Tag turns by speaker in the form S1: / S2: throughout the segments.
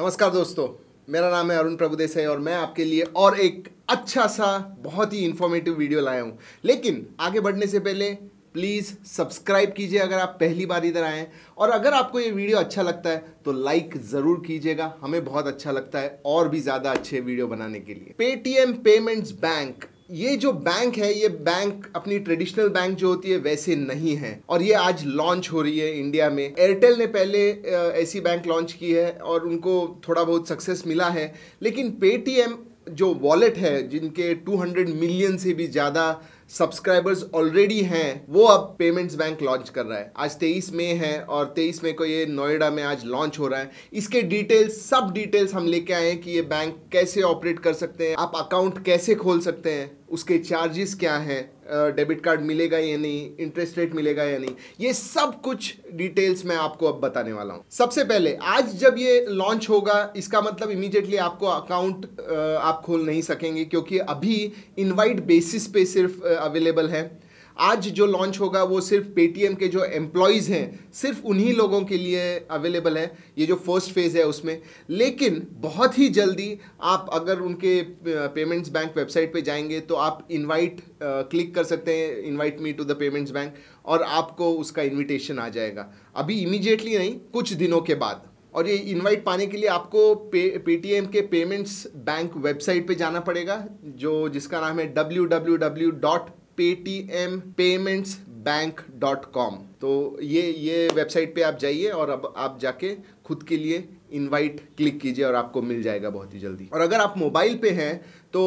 S1: नमस्कार दोस्तों मेरा नाम है अरुण प्रभुदेसाई और मैं आपके लिए और एक अच्छा सा बहुत ही इन्फॉर्मेटिव वीडियो लाया हूँ लेकिन आगे बढ़ने से पहले प्लीज़ सब्सक्राइब कीजिए अगर आप पहली बार इधर आएँ और अगर आपको ये वीडियो अच्छा लगता है तो लाइक ज़रूर कीजिएगा हमें बहुत अच्छा लगता है और भी ज़्यादा अच्छे वीडियो बनाने के लिए पेटीएम पेमेंट्स बैंक ये जो बैंक है ये बैंक अपनी ट्रेडिशनल बैंक जो होती है वैसे नहीं है और ये आज लॉन्च हो रही है इंडिया में एयरटेल ने पहले ऐसी बैंक लॉन्च की है और उनको थोड़ा बहुत सक्सेस मिला है लेकिन पेटीएम जो वॉलेट है जिनके 200 मिलियन से भी ज़्यादा सब्सक्राइबर्स ऑलरेडी हैं वो अब पेमेंट्स बैंक लॉन्च कर रहा है आज 23 मई है और 23 मई को ये नोएडा में आज लॉन्च हो रहा है इसके डिटेल्स सब डिटेल्स हम लेके आए हैं कि ये बैंक कैसे ऑपरेट कर सकते हैं आप अकाउंट कैसे खोल सकते हैं उसके चार्जेस क्या हैं डेबिट कार्ड मिलेगा या नहीं इंटरेस्ट रेट मिलेगा या नहीं ये सब कुछ डिटेल्स मैं आपको अब बताने वाला हूँ सबसे पहले आज जब ये लॉन्च होगा इसका मतलब इमीडिएटली आपको अकाउंट आप खोल नहीं सकेंगे क्योंकि अभी इनवाइट बेसिस पे सिर्फ अवेलेबल है आज जो लॉन्च होगा वो सिर्फ पेटीएम के जो एम्प्लॉयज़ हैं सिर्फ उन्हीं लोगों के लिए अवेलेबल है ये जो फर्स्ट फेज़ है उसमें लेकिन बहुत ही जल्दी आप अगर उनके पेमेंट्स बैंक वेबसाइट पे जाएंगे तो आप इनवाइट क्लिक कर सकते हैं invite me to the payments bank और आपको उसका इनविटेशन आ जाएगा अभी इमीजिएटली नहीं कुछ दिनों के बाद और ये इनवाइट पाने के लिए आपको पे पेटीएम के पेमेंट्स बैंक वेबसाइट पे जाना पड़ेगा जो जिसका नाम है W W W dot Paytm payments bank dot com तो ये ये वेबसाइट पे आप जाइए और अब आप जाके खुद के लिए इनवाइट क्लिक कीजिए और आपको मिल जाएगा बहुत ही जल्दी और अगर आप मोबाइल पे हैं तो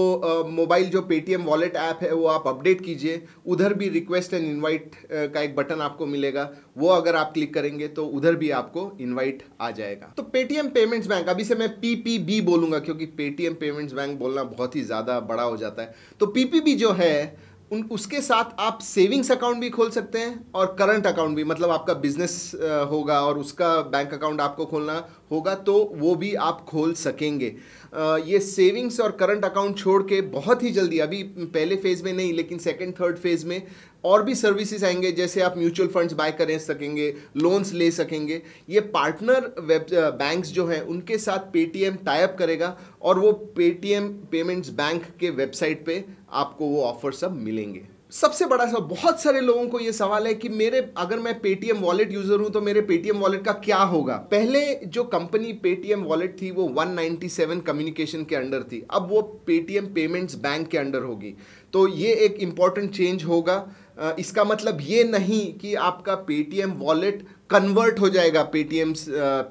S1: मोबाइल जो पेटीएम वॉलेट ऐप है वो आप अपडेट कीजिए उधर भी रिक्वेस्ट एंड इनवाइट का एक बटन आपको मिलेगा वो अगर आप क्लिक करेंगे तो उधर भी आपको इनवाइट आ जाएगा तो पेटीएम पेमेंट्स बैंक अभी से मैं पीपीबी बोलूँगा क्योंकि पेटीएम पेमेंट्स बैंक बोलना बहुत ही ज़्यादा बड़ा हो जाता है तो पीपीबी जो है उन उसके साथ आप सेविंग्स अकाउंट भी खोल सकते हैं और करंट अकाउंट भी मतलब आपका बिजनेस होगा और उसका बैंक अकाउंट आपको खोलना होगा तो वो भी आप खोल सकेंगे ये सेविंग्स और करंट अकाउंट छोड़ के बहुत ही जल्दी अभी पहले फेज़ में नहीं लेकिन सेकंड थर्ड फेज़ में और भी सर्विसेज आएंगे जैसे आप म्यूचुअल फंड्स बाय कर सकेंगे लोन्स ले सकेंगे ये पार्टनर वेब बैंक्स जो हैं उनके साथ पेटीएम टाइप करेगा और वो पेटीएम पेमेंट्स बैंक के वेबसाइट पे आपको वो ऑफ़र सब मिलेंगे सबसे बड़ा सवाल बहुत सारे लोगों को ये सवाल है कि मेरे अगर मैं पेटीएम वॉलेट यूज़र हूँ तो मेरे पेटीएम वॉलेट का क्या होगा पहले जो कंपनी पेटीएम वॉलेट थी वो 197 कम्युनिकेशन के अंडर थी अब वो पेटीएम पेमेंट्स बैंक के अंडर होगी तो ये एक इम्पॉर्टेंट चेंज होगा इसका मतलब ये नहीं कि आपका पेटीएम वॉलेट कन्वर्ट हो जाएगा पेटीएम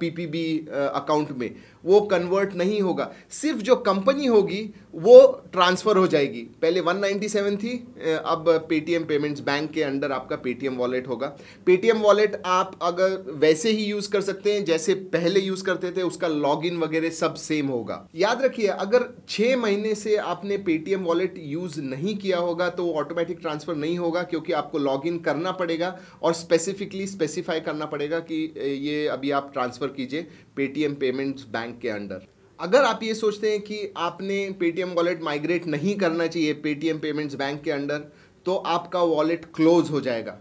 S1: पी अकाउंट में वो कन्वर्ट नहीं होगा सिर्फ जो कंपनी होगी वो ट्रांसफ़र हो जाएगी पहले 197 थी अब पेटीएम पेमेंट्स बैंक के अंडर आपका पेटीएम वॉलेट होगा पेटीएम वॉलेट आप अगर वैसे ही यूज़ कर सकते हैं जैसे पहले यूज़ करते थे उसका लॉगिन वगैरह सब सेम होगा याद रखिए अगर छः महीने से आपने पेटीएम वॉलेट यूज़ नहीं किया होगा तो ऑटोमेटिक ट्रांसफ़र नहीं होगा क्योंकि आपको लॉगिन करना पड़ेगा और स्पेसिफिकली स्पेसिफाई करना पड़ेगा कि ये अभी आप ट्रांसफ़र कीजिए पेटीएम पेमेंट्स बैंक के अंडर अगर आप ये सोचते हैं कि आपने पेटीएम वॉलेट माइग्रेट नहीं करना चाहिए पेटीएम पेमेंट्स बैंक के अंडर तो आपका वॉलेट क्लोज हो जाएगा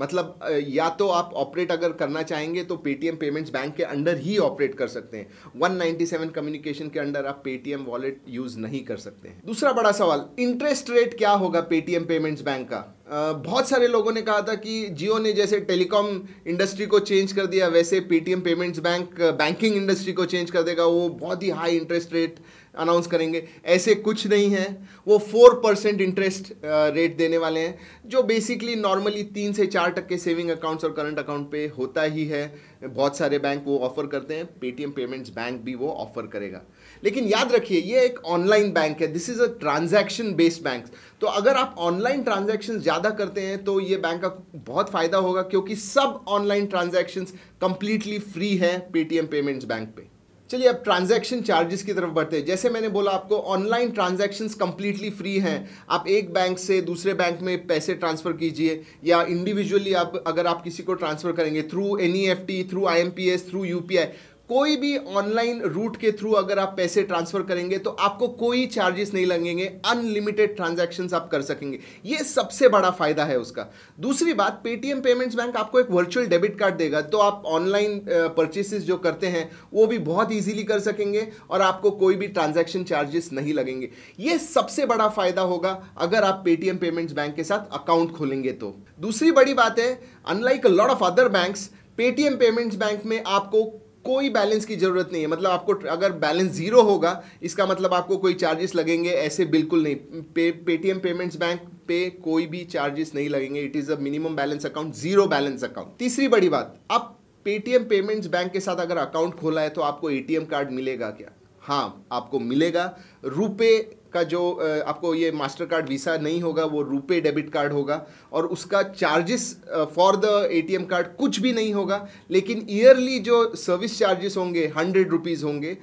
S1: मतलब या तो आप ऑपरेट अगर करना चाहेंगे तो पेटीएम पेमेंट्स बैंक के अंडर ही ऑपरेट कर सकते हैं 197 कम्युनिकेशन के अंडर आप पेटीएम वॉलेट यूज़ नहीं कर सकते हैं दूसरा बड़ा सवाल इंटरेस्ट रेट क्या होगा पेटीएम पेमेंट्स बैंक का बहुत सारे लोगों ने कहा था कि जियो ने जैसे टेलीकॉम इंडस्ट्री को चेंज कर दिया वैसे Paytm payments bank banking industry को चेंज कर देगा वो बहुत ही हाई इंटरेस्ट रेट अनाउंस करेंगे ऐसे कुछ नहीं है वो फोर परसेंट इंटरेस्ट रेट देने वाले हैं जो बेसिकली नॉर्मली तीन से चार टक्के सेविंग अकाउंट्स और करंट अकाउंट पे होता ही है बहुत सारे बैंक वो ऑफर करते हैं पेटीएम पेमेंट्स बैंक भी वो ऑफर करेगा लेकिन याद रखिए ये एक ऑनलाइन बैंक है this is a transaction based bank तो अगर आप ऑनलाइन ट्रांजैक्शन ज़्यादा करते हैं तो ये बैंक का बहुत फ़ायदा होगा क्योंकि सब ऑनलाइन ट्रांजैक्शंस कंप्लीटली फ्री है पेटीएम पेमेंट्स बैंक पे चलिए अब ट्रांजैक्शन चार्जेस की तरफ बढ़ते हैं जैसे मैंने बोला आपको ऑनलाइन ट्रांजैक्शंस कंप्लीटली फ्री हैं आप एक बैंक से दूसरे बैंक में पैसे ट्रांसफ़र कीजिए या इंडिविजुअली आप अगर आप किसी को ट्रांसफ़र करेंगे through N E F T through I M P S through U P I कोई भी ऑनलाइन रूट के थ्रू अगर आप पैसे ट्रांसफर करेंगे तो आपको कोई चार्जेस नहीं लगेंगे अनलिमिटेड ट्रांजेक्शन आप कर सकेंगे ये सबसे बड़ा फायदा है उसका दूसरी बात पेटीएम पेमेंट्स बैंक आपको एक वर्चुअल डेबिट कार्ड देगा तो आप ऑनलाइन परचेसेस जो करते हैं वो भी बहुत ईजिली कर सकेंगे और आपको कोई भी ट्रांजेक्शन चार्जेस नहीं लगेंगे ये सबसे बड़ा फायदा होगा अगर आप पेटीएम पेमेंट्स बैंक के साथ अकाउंट खोलेंगे तो दूसरी बड़ी बात है unlike lot of other banks Paytm payments bank में आपको कोई बैलेंस की ज़रूरत नहीं है मतलब आपको अगर बैलेंस ज़ीरो होगा इसका मतलब आपको कोई चार्जेस लगेंगे ऐसे बिल्कुल नहीं पे पेटीएम पेमेंट्स बैंक पे कोई भी चार्जेस नहीं लगेंगे it is a minimum balance account zero balance account तीसरी बड़ी बात आप पेटीएम पेमेंट्स बैंक के साथ अगर अकाउंट खोला है तो आपको एटीएम कार्ड मिलेगा क्या हाँ आपको मिलेगा रुपए का जो आपको ये मास्टर कार्ड वीसा नहीं होगा वो रुपए डेबिट कार्ड होगा और उसका charges for the ATM card कुछ भी नहीं होगा लेकिन ईयरली जो सर्विस चार्जेस होंगे हंड्रेड रुपीज़ होंगे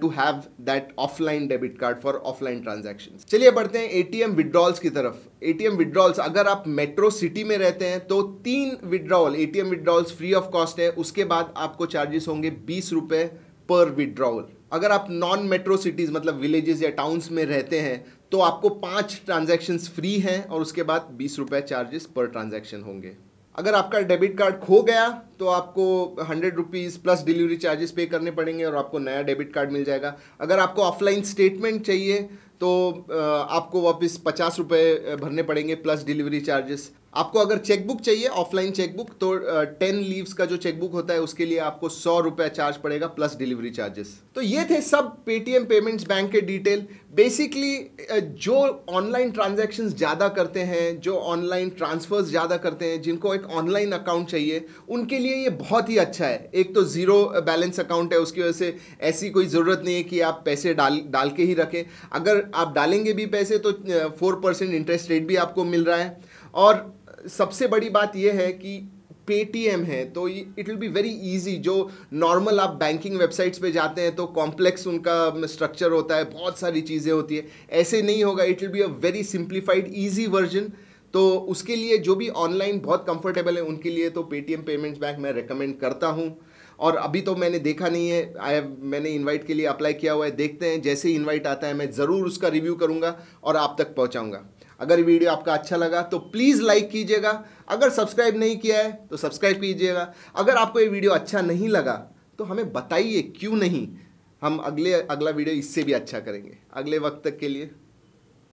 S1: to have that offline debit card for offline transaction चलिए बढ़ते हैं एटीएम विड्रॉल्स की तरफ एटीएम विड्रॉल्स अगर आप मेट्रो सिटी में रहते हैं तो तीन withdrawal M withdrawals free of cost है उसके बाद आपको चार्जेस होंगे बीस रुपये पर विड्रॉवल अगर आप नॉन मेट्रो सिटीज़ मतलब विलेजेस या टाउन्स में रहते हैं तो आपको पांच ट्रांजैक्शंस फ्री हैं और उसके बाद बीस रुपये चार्जेस पर ट्रांजैक्शन होंगे अगर आपका डेबिट कार्ड खो गया तो आपको hundred rupees plus delivery charges pay करने पड़ेंगे और आपको नया डेबिट कार्ड मिल जाएगा अगर आपको ऑफलाइन स्टेटमेंट चाहिए तो आपको वापस पचास रुपये भरने पड़ेंगे प्लस डिलीवरी चार्जेस आपको अगर चेकबुक चाहिए ऑफलाइन चेकबुक तो टेन लीव्स का जो चेकबुक होता है उसके लिए आपको सौ रुपये चार्ज पड़ेगा प्लस डिलीवरी चार्जेस तो ये थे सब पेटीएम पेमेंट्स बैंक के डिटेल बेसिकली जो ऑनलाइन ट्रांजेक्शन ज़्यादा करते हैं जो ऑनलाइन ट्रांसफर्स ज़्यादा करते हैं जिनको एक ऑनलाइन अकाउंट चाहिए उनके लिए लिए ये बहुत ही अच्छा है एक तो ज़ीरो बैलेंस अकाउंट है उसकी वजह से ऐसी कोई ज़रूरत नहीं है कि आप पैसे डाल डाल के ही रखें अगर आप डालेंगे भी पैसे तो फोर परसेंट इंटरेस्ट रेट भी आपको मिल रहा है और सबसे बड़ी बात यह है कि पेटीएम है तो it will be very easy जो नॉर्मल आप बैंकिंग वेबसाइट्स पे जाते हैं तो कॉम्प्लेक्स उनका स्ट्रक्चर होता है बहुत सारी चीज़ें होती है ऐसे नहीं होगा it will be a very simplified easy version तो उसके लिए जो भी ऑनलाइन बहुत कंफर्टेबल है उनके लिए तो पेटीएम पेमेंट्स बैंक मैं रिकमेंड करता हूँ और अभी तो मैंने देखा नहीं है आई मैंने इनवाइट के लिए अप्लाई किया हुआ है देखते हैं जैसे ही इन्वाइट आता है मैं ज़रूर उसका रिव्यू करूँगा और आप तक पहुँचाऊँगा अगर वीडियो आपका अच्छा लगा तो प्लीज़ लाइक कीजिएगा अगर सब्सक्राइब नहीं किया है तो सब्सक्राइब कीजिएगा अगर आपको ये वीडियो अच्छा नहीं लगा तो हमें बताइए क्यों नहीं हम अगले अगला वीडियो इससे भी अच्छा करेंगे अगले वक्त तक के लिए